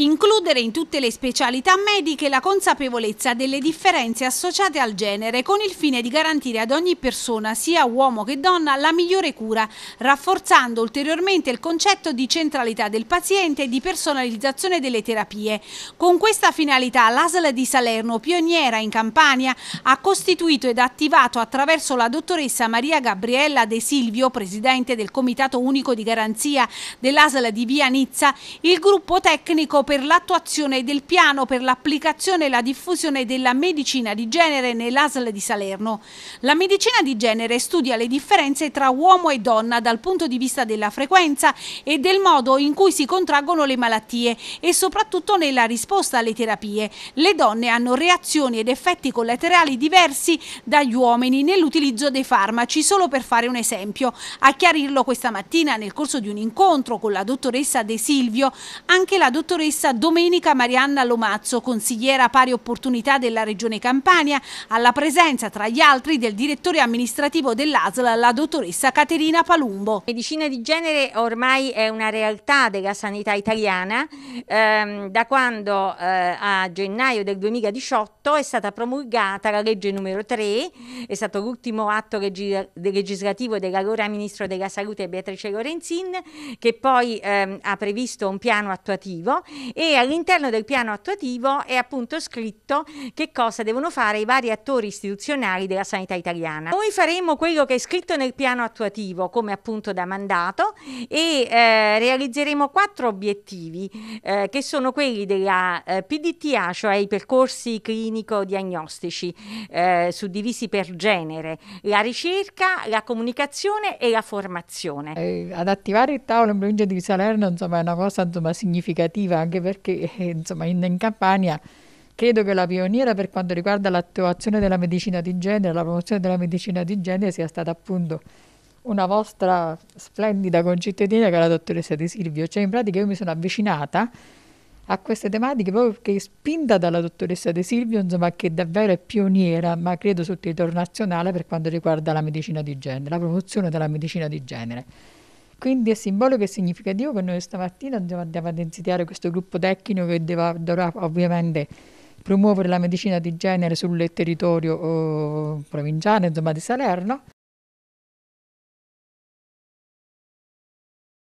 Includere in tutte le specialità mediche la consapevolezza delle differenze associate al genere con il fine di garantire ad ogni persona, sia uomo che donna, la migliore cura, rafforzando ulteriormente il concetto di centralità del paziente e di personalizzazione delle terapie. Con questa finalità l'ASL di Salerno, pioniera in Campania, ha costituito ed attivato attraverso la dottoressa Maria Gabriella De Silvio, presidente del Comitato Unico di Garanzia dell'ASL di Via Nizza, il gruppo tecnico per l'attuazione del piano per l'applicazione e la diffusione della medicina di genere nell'ASL di Salerno. La medicina di genere studia le differenze tra uomo e donna dal punto di vista della frequenza e del modo in cui si contraggono le malattie e soprattutto nella risposta alle terapie. Le donne hanno reazioni ed effetti collaterali diversi dagli uomini nell'utilizzo dei farmaci, solo per fare un esempio. A chiarirlo questa mattina nel corso di un incontro con la dottoressa De Silvio, anche la dottoressa stessa domenica Marianna Lomazzo, consigliera pari opportunità della Regione Campania, alla presenza tra gli altri del direttore amministrativo dell'ASL, la dottoressa Caterina Palumbo. Medicina di genere ormai è una realtà della sanità italiana, ehm, da quando eh, a gennaio del 2018 è stata promulgata la legge numero 3, è stato l'ultimo atto legis legislativo dell'allora Ministro della Salute Beatrice Lorenzin, che poi ehm, ha previsto un piano attuativo e all'interno del piano attuativo è appunto scritto che cosa devono fare i vari attori istituzionali della sanità italiana. Noi faremo quello che è scritto nel piano attuativo come appunto da mandato e eh, realizzeremo quattro obiettivi eh, che sono quelli della eh, PDTA, cioè i percorsi clinico-diagnostici eh, suddivisi per genere, la ricerca, la comunicazione e la formazione. Eh, ad attivare il tavolo in provincia di Salerno insomma, è una cosa insomma, significativa anche anche perché eh, insomma, in, in Campania credo che la pioniera per quanto riguarda l'attuazione della medicina di genere, la promozione della medicina di genere sia stata appunto una vostra splendida concittadina che è la dottoressa Di Silvio, cioè in pratica io mi sono avvicinata a queste tematiche proprio perché spinta dalla dottoressa De Silvio, insomma, che davvero è pioniera, ma credo sul territorio nazionale per quanto riguarda la medicina di genere, la promozione della medicina di genere. Quindi è simbolico e significativo che noi stamattina andiamo, andiamo ad iniziare questo gruppo tecnico che deve, dovrà ovviamente promuovere la medicina di genere sul territorio eh, provinciale, insomma, di Salerno